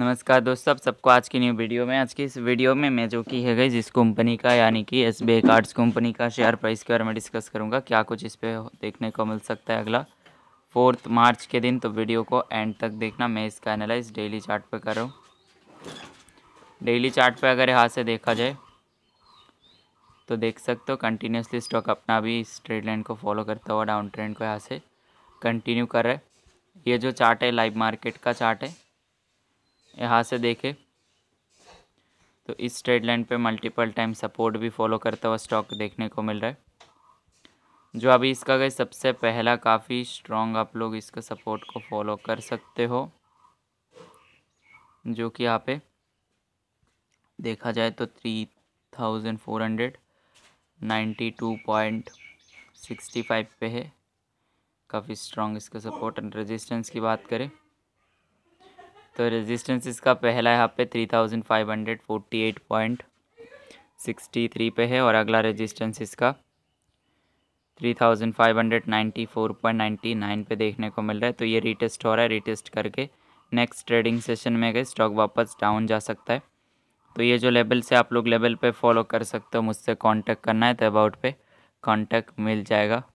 नमस्कार दोस्तों सब सबको आज की न्यू वीडियो में आज की इस वीडियो में मैं जो कि है गई जिस कंपनी का यानी कि एस बी कार्ड्स कंपनी का शेयर प्राइस के बारे में डिस्कस करूंगा क्या कुछ इस पर देखने को मिल सकता है अगला फोर्थ मार्च के दिन तो वीडियो को एंड तक देखना मैं इसका एनालाइज डेली चार्ट पर कर रहा हूँ डेली चार्ट पर अगर यहाँ से देखा जाए तो देख सकते हो कंटिन्यूसली स्टॉक अपना भी इस ट्रेड लाइन को फॉलो करता हुआ डाउन ट्रेंड को यहाँ से कंटिन्यू कर रहा है ये जो चार्ट है लाइव मार्केट का चार्ट है यहाँ से देखें तो इस ट्रेड लाइन पे मल्टीपल टाइम सपोर्ट भी फॉलो करता हुआ स्टॉक देखने को मिल रहा है जो अभी इसका गए सबसे पहला काफ़ी स्ट्रॉन्ग आप लोग इसका सपोर्ट को फॉलो कर सकते हो जो कि यहाँ पे देखा जाए तो three thousand four hundred ninety two point sixty five पे है काफ़ी स्ट्रॉन्ग इसका सपोर्ट एंड रेजिस्टेंस की बात करें तो रेजिस्टेंस इसका पहला यहाँ पे three thousand five hundred forty eight point sixty three पे है और अगला रेजिस्टेंस इसका three thousand five hundred ninety four point ninety nine पर देखने को मिल रहा है तो ये रिटेस्ट हो रहा है रिटेस्ट करके नेक्स्ट ट्रेडिंग सेशन में गए स्टॉक वापस डाउन जा सकता है तो ये जो लेवल से आप लोग लेवल पे फॉलो कर सकते हो मुझसे कांटेक्ट करना है तो अबाउट पे कांटेक्ट मिल जाएगा